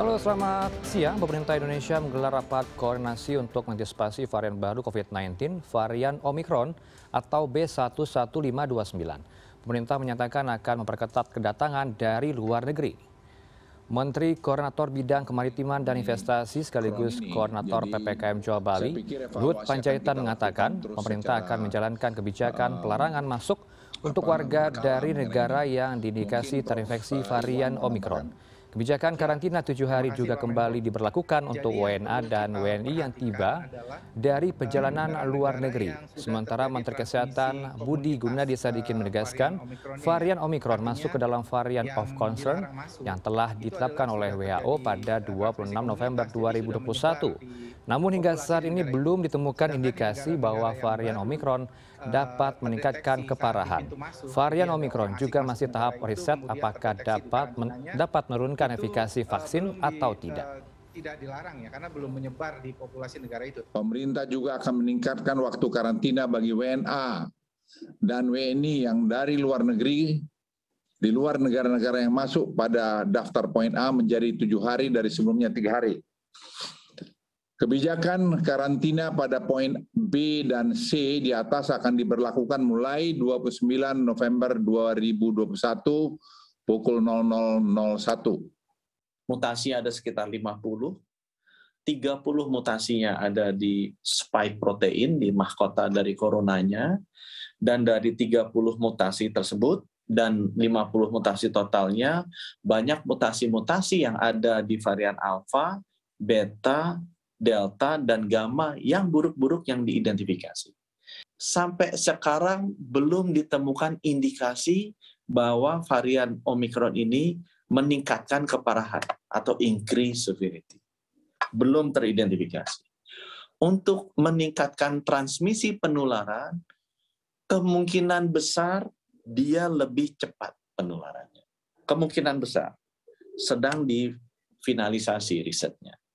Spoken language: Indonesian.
Halo, selamat siang. Pemerintah Indonesia menggelar rapat koordinasi untuk mengantisipasi varian baru COVID-19, varian Omicron atau B11529. Pemerintah menyatakan akan memperketat kedatangan dari luar negeri. Menteri Koordinator Bidang Kemaritiman dan hmm. Investasi sekaligus Koordinator PPKM Jawa Bali, Ruth Panjaitan mengatakan pemerintah akan menjalankan kebijakan eh, pelarangan masuk untuk warga dari negara yang diindikasi terinfeksi varian Omicron kebijakan ya, karantina tujuh hari juga kembali diberlakukan untuk wna dan wni yang tiba dari perjalanan luar negeri sementara menteri kesehatan budi gunadi sadikin menegaskan varian omikron masuk ke dalam varian of concern yang telah ditetapkan oleh WHO pada 26 November 2021 namun hingga saat ini belum ditemukan indikasi bahwa varian omikron eh, dapat meningkatkan keparahan varian iya, omikron juga masih tahap riset apakah dapat men dapat menurunkan menurunkan efikasi eh, vaksin atau eh, tidak tidak dilarang ya karena belum menyebar di populasi negara itu. Pemerintah juga akan meningkatkan waktu karantina bagi WNA dan WNI yang dari luar negeri di luar negara-negara yang masuk pada daftar poin A menjadi tujuh hari dari sebelumnya tiga hari. Kebijakan karantina pada poin B dan C di atas akan diberlakukan mulai 29 November 2021 pukul 00.01. Mutasi ada sekitar 50, 30 mutasinya ada di spike protein di mahkota dari coronanya, dan dari 30 mutasi tersebut, dan 50 mutasi totalnya, banyak mutasi-mutasi yang ada di varian alfa, beta, delta, dan gamma yang buruk-buruk yang diidentifikasi. Sampai sekarang belum ditemukan indikasi bahwa varian Omicron ini meningkatkan keparahan atau increase severity. Belum teridentifikasi. Untuk meningkatkan transmisi penularan, kemungkinan besar dia lebih cepat penularannya. Kemungkinan besar sedang difinalisasi risetnya.